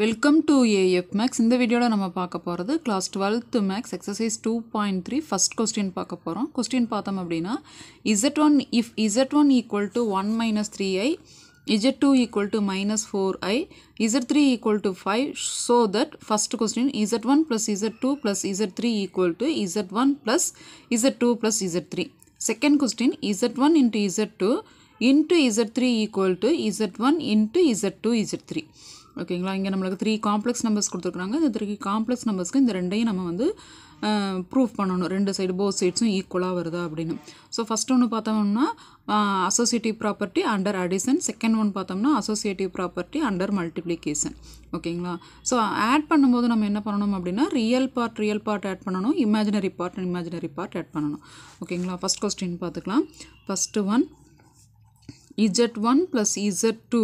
Welcome to AF maths இந்த வீடியோவில் நம்ம பார்க்க போகிறது class twelfth maths exercise two point three first question பார்க்க போகிறோம் கொஸ்டின் பார்த்தோம் அப்படின்னா Z one if Z one equal to one minus three I Z two equal to minus four I Z three equal to five so that first question Z one plus Z two plus Z three equal to Z one plus Z two plus Z three second question Z one into Z two into Z three equal to Z one into Z two Z three ஓகேங்களா இங்கே நம்மளுக்கு three complex numbers கொடுத்துருக்குறாங்க இந்த three complex நம்பர்ஸ்க்கு இந்த ரெண்டையும் நம்ம வந்து proof பண்ணணும் ரெண்டு சைடு போத் சைட்ஸும் ஈக்குவலாக வருதா அப்படின்னு ஸோ ஃபஸ்ட் ஒன்று பார்த்தோம்னா associative property under addition second one பார்த்தோம்னா அசோசியேட்டிவ் ப்ராப்பர்ட்டி அண்டர் மல்டிப்ளிகேஷன் ஓகேங்களா ஸோ ஆட் பண்ணும்போது நம்ம என்ன பண்ணணும் அப்படின்னா real part real part add பண்ணணும் imaginary part imaginary part add பண்ணணும் ஓகேங்களா ஃபஸ்ட் கொஸ்டின் பார்த்துக்கலாம் first one Z one plus Z two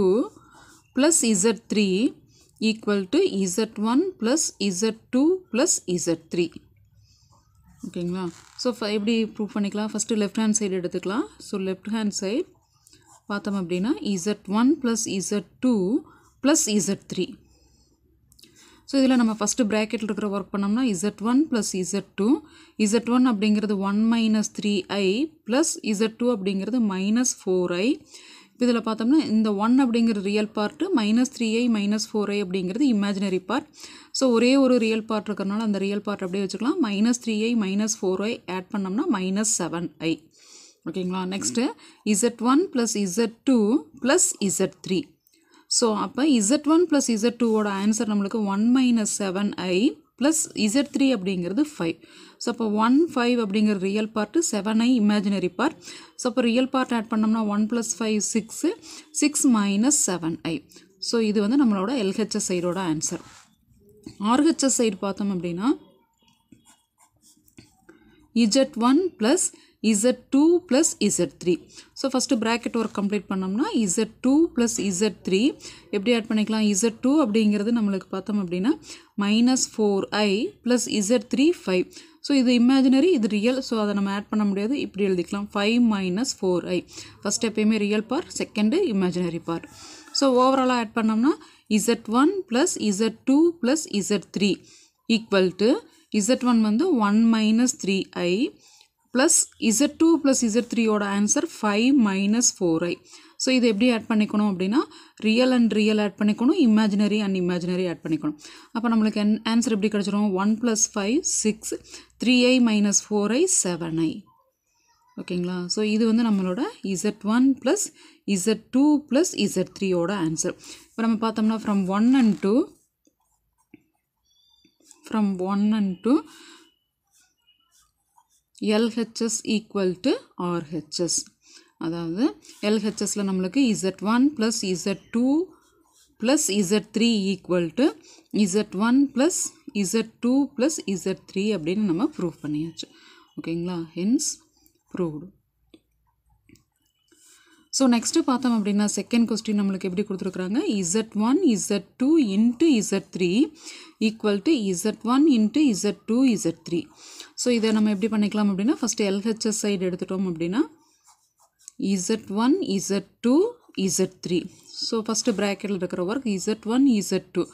plus Z3 equal to Z1 plus Z2 plus Z3 ஓகேங்களா ஸோ எப்படி ப்ரூவ் பண்ணிக்கலாம் ஃபஸ்ட்டு லெஃப்ட் ஹேண்ட் சைடு எடுத்துக்கலாம் so left hand side பார்த்தோம் அப்படின்னா Z one plus Z two plus Z three so இதில் நம்ம first ப்ராக்கெட்டில் இருக்கிற ஒர்க் பண்ணோம்னா Z one plus Z two Z one அப்படிங்கிறது one minus three I plus Z two அப்படிங்கிறது மைனஸ் ஃபோர் ஐ இதில் பார்த்தோம்னா இந்த ஒன் அப்படிங்கிற real part minus three I minus four I அப்படிங்கிறது இமேஜினரி பார்ட் ஸோ ஒரே ஒரு ரியல் பார்ட் இருக்கிறனால அந்த ரியல் பார்ட் அப்படியே வச்சுக்கலாம் minus three I minus four I add பண்ணோம்னா மைனஸ் செவன் ஐ ஓகேங்களா next Z one plus Z two plus Z three so அப்போ இசட் ஒன் ப்ளஸ் இசட் டூவோட ஆன்சர் நம்மளுக்கு one minus seven I plus Z three அப்படிங்கிறது five so அப்போ one five அப்படிங்கிற real part செவனை imaginary part so அப்போ real part add பண்ணோம்னா one plus five six six minus seven I so இது வந்து நம்மளோட எல்ஹெச்எஸ் சைடோட ஆன்சர் ஆர்ஹெச்எஸ் சைடு பார்த்தோம் அப்படின்னா Z one plus Z two plus Z three so first bracket work complete பண்ணோம்னா Z two plus Z three எப்படி add பண்ணிக்கலாம் Z two அப்படிங்கிறது நம்மளுக்கு பார்த்தோம் அப்படின்னா minus four I plus Z three five so இது இமேஜினரி இது ரியல் ஸோ அதை நம்ம ஆட் பண்ண முடியாது இப்படி எழுதிக்கலாம் five minus four I first எப்பயுமே real part second imaginary part so ஓவராலாக ஆட் பண்ணோம்னா Z one plus Z two plus Z three equal to Z one வந்து one minus three I plus Z two plus Z த்ரீயோட answer five minus four I so இது எப்படி add பண்ணிக்கணும் அப்படின்னா real and real add பண்ணிக்கணும் imaginary and imaginary add பண்ணிக்கணும் அப்போ நம்மளுக்கு என் ஆன்சர் எப்படி கிடச்சிரும் one plus five six three I minus four I seven I ஓகேங்களா ஸோ இது வந்து நம்மளோட Z one plus Z two plus Z த்ரீயோட ஆன்சர் இப்போ நம்ம பார்த்தோம்னா from one and two from one and two LHS equal to RHS அதாவது எல்ஹெச்எஸில் நம்மளுக்கு Z one plus Z two plus Z three equal to Z one plus Z two plus Z three அப்படின்னு நம்ம prove பண்ணியாச்சு ஓகேங்களா hence proved so next பார்த்தோம் அப்படின்னா second question நம்மளுக்கு எப்படி கொடுத்துருக்குறாங்க Z one Z two into Z three equal to Z one into Z two Z three so இதை நம்ம எப்படி பண்ணிக்கலாம் அப்படின்னா ஃபஸ்ட்டு எல்ஹெச்எஸ் சைடு எடுத்துட்டோம் அப்படின்னா Z one Z two Z three so first ப்ராக்கெட்டில் இருக்கிற work Z one Z two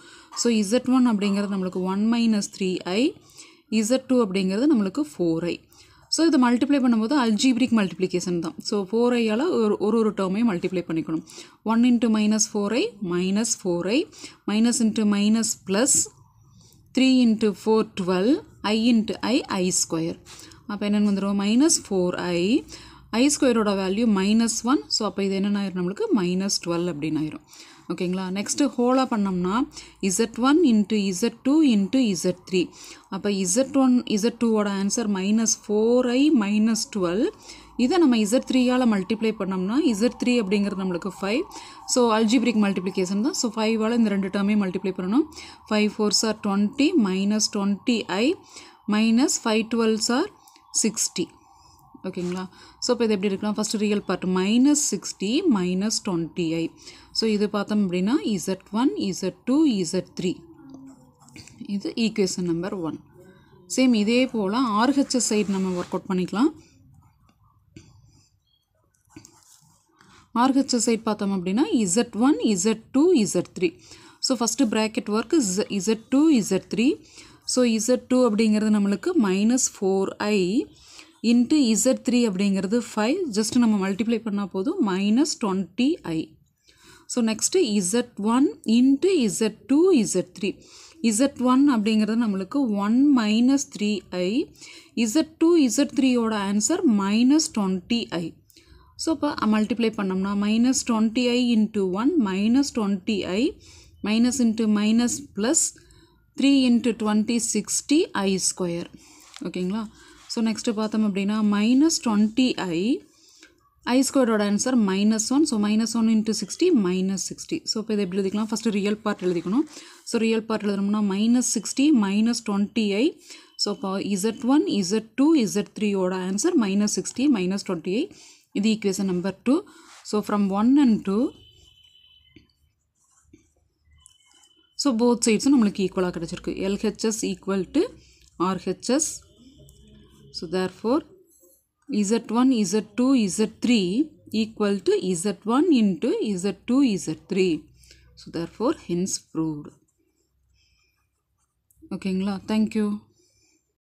so Z one அப்படிங்கிறது நம்மளுக்கு one minus three I Z two அப்படிங்கிறது நம்மளுக்கு ஃபோர் ஐ ஸோ இதை மல்டிப்ளை பண்ணும்போது அல்ஜீப்ரிக் மல்டிப்ளிகேஷன் தான் ஸோ ஃபோர் ஐயால் ஒரு ஒரு ஒரு டேர்மையும் மல்டிப்ளை பண்ணிக்கணும் one into minus four I minus four I minus into minus plus three into four twelve I into I I square அப்போ என்னென்னு வந்துடும் மைனஸ் ஃபோர் ஐ ஐ ஸ்கொயரோட வேல்யூ மைனஸ் ஒன் ஸோ அப்போ இது என்னென்ன ஆயிரும் நம்மளுக்கு மைனஸ் டுவெல் அப்படின்னு ஆயிரும் ஓகேங்களா நெக்ஸ்ட்டு ஹோலாக பண்ணோம்னா Z one into Z two into Z three அப்போ இசட் ஒன் இசட் டூவோட answer minus four I minus twelve இதை நம்ம இசட் த்ரீயால் மல்டிப்ளை பண்ணோம்னா இசட் த்ரீ அப்படிங்கிறது நம்மளுக்கு ஃபைவ் ஸோ அல்ஜிபிரிக் மல்டிப்ளிகேஷன் தான் ஸோ ஃபைவால் இந்த ரெண்டு டேர்மே மல்டிப்ளை பண்ணணும் five four are twenty minus twenty I minus five twelve are sixty ஓகேங்களா ஸோ இப்போ இது எப்படி இருக்கலாம் first real part minus sixty minus twenty I so இது பார்த்தோம் அப்படின்னா Z one Z two Z three இது ஈக்குவேஷன் நம்பர் ஒன் சேம் இதே போல் ஆர்ஹெச்எஸ் சைட் நம்ம ஒர்க் அவுட் பண்ணிக்கலாம் ஆர்ஹெச்எஸ் சைட் பார்த்தோம் அப்படின்னா Z one Z two Z three so first bracket work Z two Z three so Z two அப்படிங்கிறது நம்மளுக்கு minus four I into Z three அப்படிங்கிறது five just நம்ம multiply பண்ணால் போதும் minus twenty I so next Z one into Z two Z three Z one அப்படிங்கிறது நம்மளுக்கு one minus three I Z two Z த்ரீயோட answer minus twenty I so இப்போ multiply பண்ணோம்னா minus twenty I into one minus twenty I minus into minus plus three into twenty sixty I square ஓகேங்களா so next பார்த்தோம் அப்படின்னா minus twenty I I ஸ்கொயரோட answer minus one so minus one into sixty minus sixty so இப்போ இதை எப்படி எழுதிக்கலாம் first real part எழுதிக்கணும் so real part எழுதணும்னா minus sixty minus twenty I so இப்போ Z one Z two Z த்ரீயோட answer minus sixty minus twenty I இது equation number two so from one and two so both சைட்ஸும் நம்மளுக்கு ஈக்குவலாக கிடச்சிருக்கு LHS equal to RHS So therefore Z1, Z2, Z3 equal to Z1 into Z2, Z3. So therefore hence proved. Okay, Thank you.